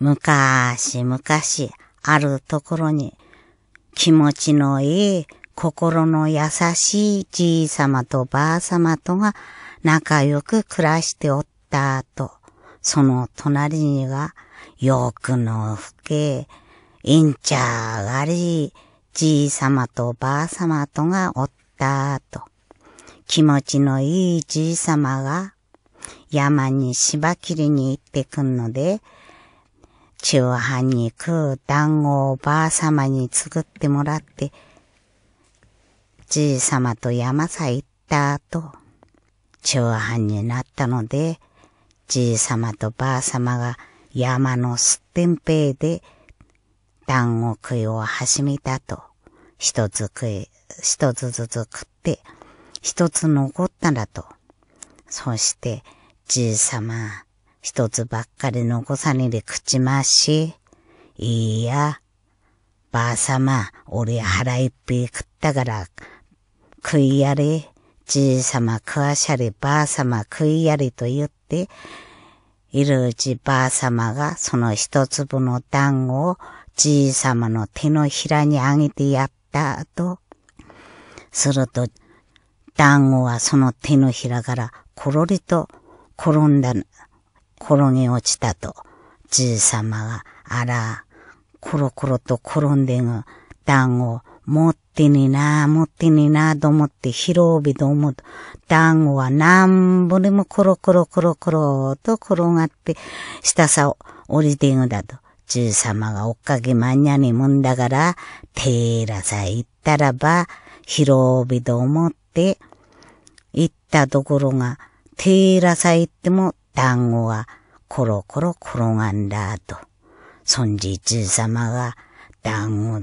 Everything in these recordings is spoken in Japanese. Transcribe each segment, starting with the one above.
昔々あるところに気持ちのいい心の優しいじいさまとばあさまとが仲良く暮らしておったと、その隣にはよくの吹け、インチャーがり、じいさまとばあさまとがおったと、気持ちのいいじいさまが山にしばきりに行ってくんので、中半に食う団子をばあさまに作ってもらって、じいさまと山さ行った後、中半になったので、じいさまとばあさまが山のすってんぺいで団子食いを始めたと、一つ食い、一つずつ食って、一つ残ったらと。そして、じいさま、一つばっかり残さねで口まし。いいや、ばあさま、俺腹いっい食ったから、食いやれ。じいさま食わしゃり、ばあさま食いやりと言って、いるうちばあさまがその一粒の団子をじいさまの手のひらにあげてやったと。すると、団子はその手のひらからころりと転んだ転げ落ちたと、じいさまが、あら、コロコロと転んでぐ、団子、持ってにな、持ってにな、と思って、広びと思うて。団子はなんぼでもコロコロコロコロと転がって、下さを降りてぐだと。じいさまが追っかけまんにゃにもんだから、てらさ行ったらば、広びと思って、行ったところが、てらさ行っても団子がコロコロ転がんだと。孫日様が団子、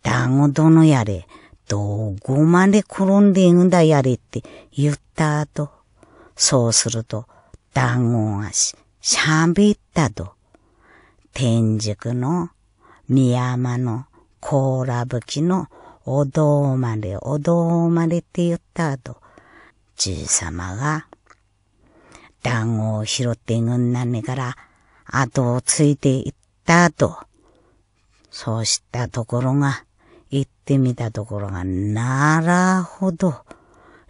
団子殿やれ、どこまで転んでいんだやれって言った後、そうすると団子がし、喋ったと。天竺の三山の甲羅吹きのお堂までお堂までって言った後、じいさまが団子を拾っていぐんなんねから、後をついていったと。そうしたところが、行ってみたところが、なるほど、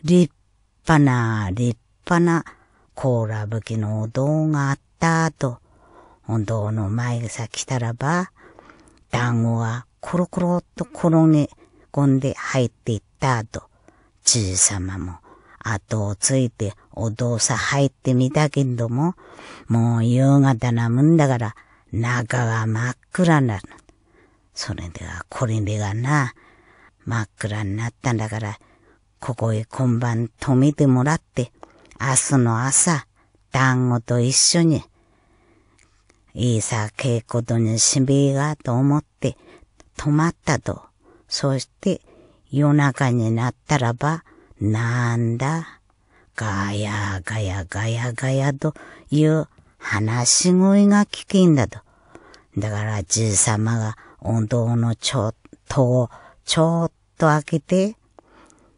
立派な、立派な、甲羅武器のお堂があったと。お堂の前さ来たらば、団子はコロコロっと転げ込んで入っていったと。じいさまも後をついてお堂さ入ってみたけども、もう夕方なもんだから中が真っ暗になる。それではこれでがな、真っ暗になったんだから、ここへ今晩泊めてもらって、明日の朝、団子と一緒に、いいさ、いことにしえがと思って泊まったと。そして夜中になったらば、なんだ、ガヤガヤガヤガヤという話し声が聞きんだと。だからじいさまがお堂のちょっとをちょっと開けて、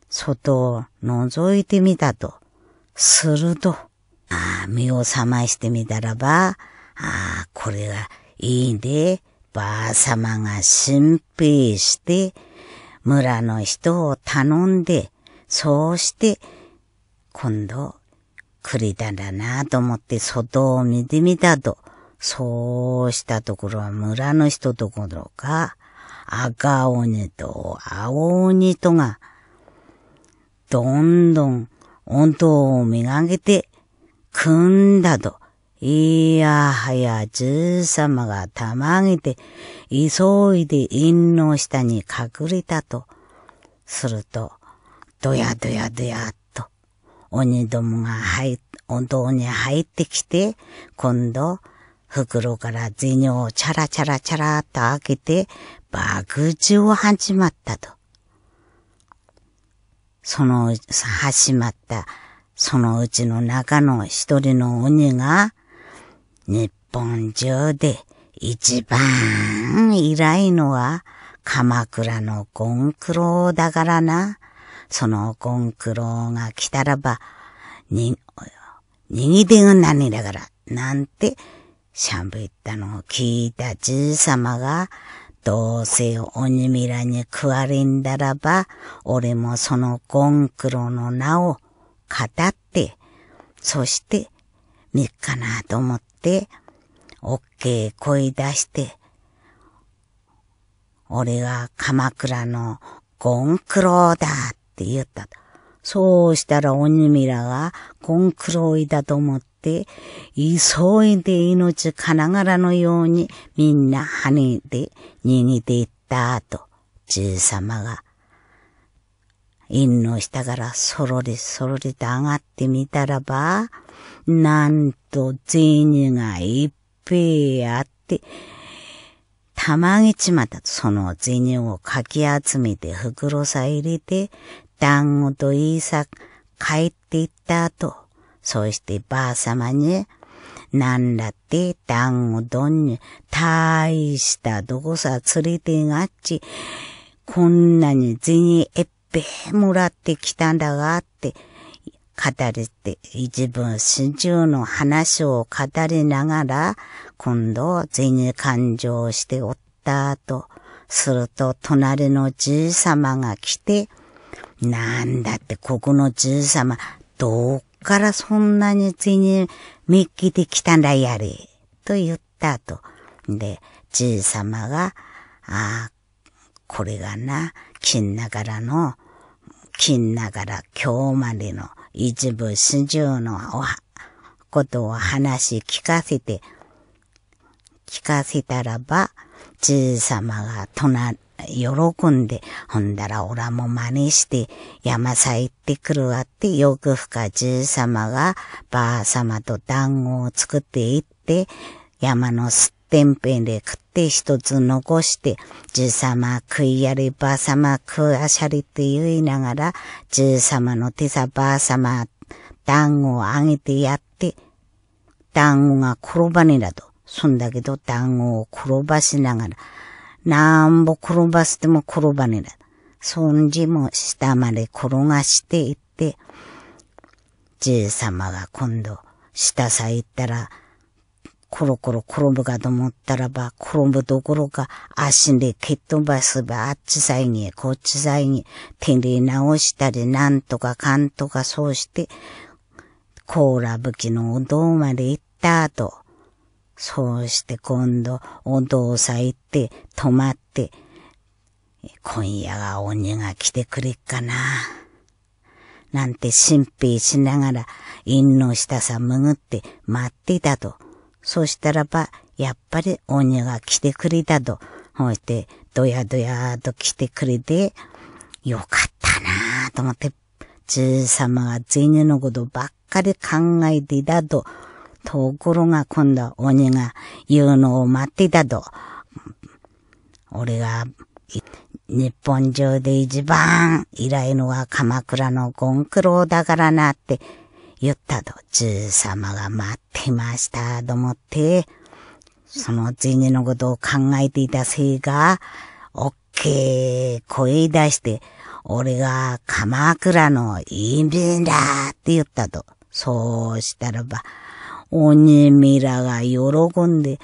外を覗いてみたと。すると、あ目を覚ましてみたらば、ああ、これがいいで、ばあさまが心配して、村の人を頼んで、そうして、今度、栗田だなと思って外を見てみたと、そうしたところは村の人ところか、赤鬼と青鬼とが、どんどん音頭を磨けて、組んだと。いやはや、じ様がたまげて、急いで陰の下に隠れたと。すると、どやどやどやっと、鬼どもが入お堂に入ってきて、今度、袋から銭をチャラチャラチャラっと開けて、爆打を始まったと。その、始まった、そのうちの中の一人の鬼が、日本中で一番偉いのは鎌倉の権九郎だからな。そのごんくろうが来たらば、に、にぎでが何だから、なんて、しゃんぶったのを聞いたじいさまが、どうせ鬼みらに食われんだらば、俺もそのゴンクロの名を語って、そして、みっかなと思って、オッケー声出して、俺が鎌倉のゴンクロだ。って言ったそうしたら鬼らが、こんくろいだと思って、急いで命金柄のようにみんな跳ねて逃げていったと、じいさまが。陰の下からそろりそろりと上がってみたらば、なんと銭がいっぺえあって、たまげちまったその銭をかき集めて袋さ入れて、団子とイーサ帰って行った後、そしてばあさまに、なんだって団子丼に大したどこさ連れてがっち、こんなに銭えっぺもらってきたんだがって、語れて、自分心中の話を語りながら、今度銭勘定しておったと、すると隣のじいさまが来て、なんだってここのじ様、どっからそんなについに見っきてきたんだやれ、と言ったと。で、じい様が、ああ、これがな、金ながらの、金ながら今日までの一部始終のことを話聞かせて、聞かせたらば、じい様がとな、喜んで、ほんだらおらも真似して、山さ行ってくるわって、よくふかじ様が、ばあさまと団子を作っていって、山のすってんぺんで食って一つ残して、じ様食いやりばあさま食わしゃりって言いながら、じ様の手さばあさま、団子をあげてやって、団子が転ばねえだと。そんだけど団子を転ばしながら、なんぼ転ばすても転ばねえだ。そんじも下まで転がしていって、じい様が今度、下さえ行ったら、コロコロ転ぶかと思ったらば、転ぶどころか足で蹴っ飛ばせばあっちさえに、こっちさえに、手で直したりなんとかかんとかそうして、甲羅吹きのお堂まで行った後、そうして今度、お父さん行って、泊まって、今夜は鬼が来てくれっかな。なんて心配しながら、陰の下さ潜って待ってたと。そしたらば、やっぱり鬼が来てくれたと。ほいて、どやどやと来てくれて、よかったなぁと思って、じいさまが銭のことばっかり考えていたと。ところが今度鬼が言うのを待っていたと。俺が、日本中で一番偉いのは鎌倉のゴンクロだからなって言ったと、爺様が待ってましたと思って、その銭のことを考えていたせいか、オッケー声出して、俺が鎌倉の移民だって言ったと。そうしたらば、鬼ミラが喜んで、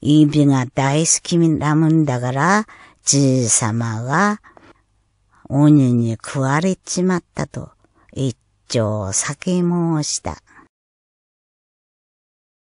イビが大好きなもんだから、じいさまが鬼に食われちまったと一丁酒申した。